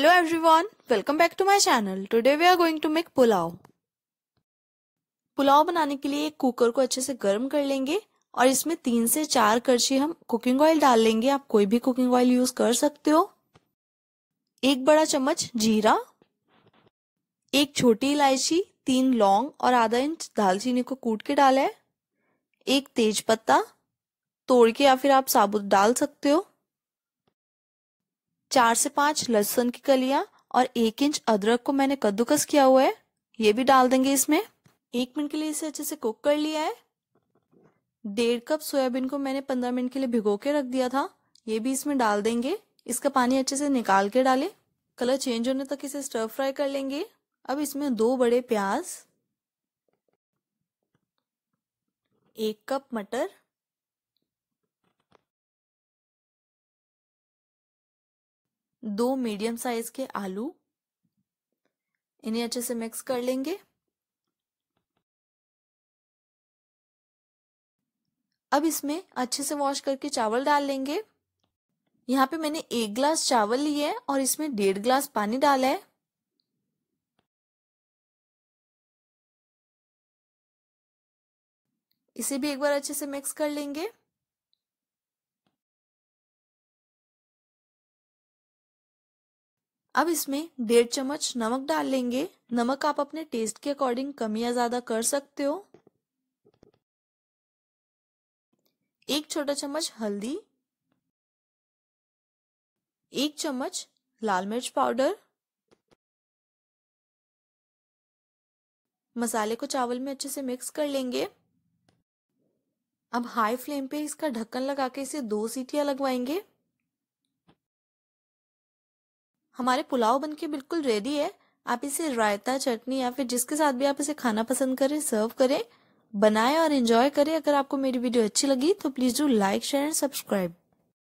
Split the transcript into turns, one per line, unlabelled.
hello everyone welcome back to my channel today we are going to make pulao pulao बनाने के लिए एक cooker को अच्छे से गर्म कर लेंगे और इसमें तीन से चार करछी हम कुकिंग ऑयल डाल लेंगे आप कोई भी कुकिंग ऑयल यूज कर सकते हो एक बड़ा चम्मच जीरा एक छोटी इलायची तीन लौंग और आधा इंच दालचीनी को कूट के डाला है एक तेज पत्ता तोड़ के या फिर आप साबुत डाल सकते हो चार से पांच लहसुन की कलियां और एक इंच अदरक को मैंने कद्दूकस किया हुआ है ये भी डाल देंगे इसमें एक मिनट के लिए इसे अच्छे से कुक कर लिया है डेढ़ कप सोयाबीन को मैंने पंद्रह मिनट के लिए भिगो के रख दिया था ये भी इसमें डाल देंगे इसका पानी अच्छे से निकाल के डाले कलर चेंज होने तक इसे स्टर फ्राई कर लेंगे अब इसमें दो बड़े प्याज एक कप मटर
दो मीडियम साइज के आलू इन्हें अच्छे से मिक्स कर लेंगे अब इसमें अच्छे
से वॉश करके चावल डाल लेंगे यहाँ पे मैंने एक ग्लास चावल लिए है और इसमें डेढ़ ग्लास पानी डाला है
इसे भी एक बार अच्छे से मिक्स कर लेंगे
अब इसमें डेढ़ चम्मच नमक डाल लेंगे नमक आप अपने टेस्ट के अकॉर्डिंग कम या ज्यादा कर सकते हो एक
छोटा चम्मच हल्दी एक चम्मच लाल मिर्च पाउडर मसाले
को चावल में अच्छे से मिक्स कर लेंगे अब हाई फ्लेम पे इसका ढक्कन लगा के इसे दो सीटियां लगवाएंगे हमारे पुलाव बन के बिल्कुल रेडी है आप इसे रायता चटनी या फिर जिसके साथ भी आप इसे खाना पसंद करें सर्व करें बनाएं और एंजॉय करें अगर आपको मेरी वीडियो अच्छी लगी तो please do
like share and subscribe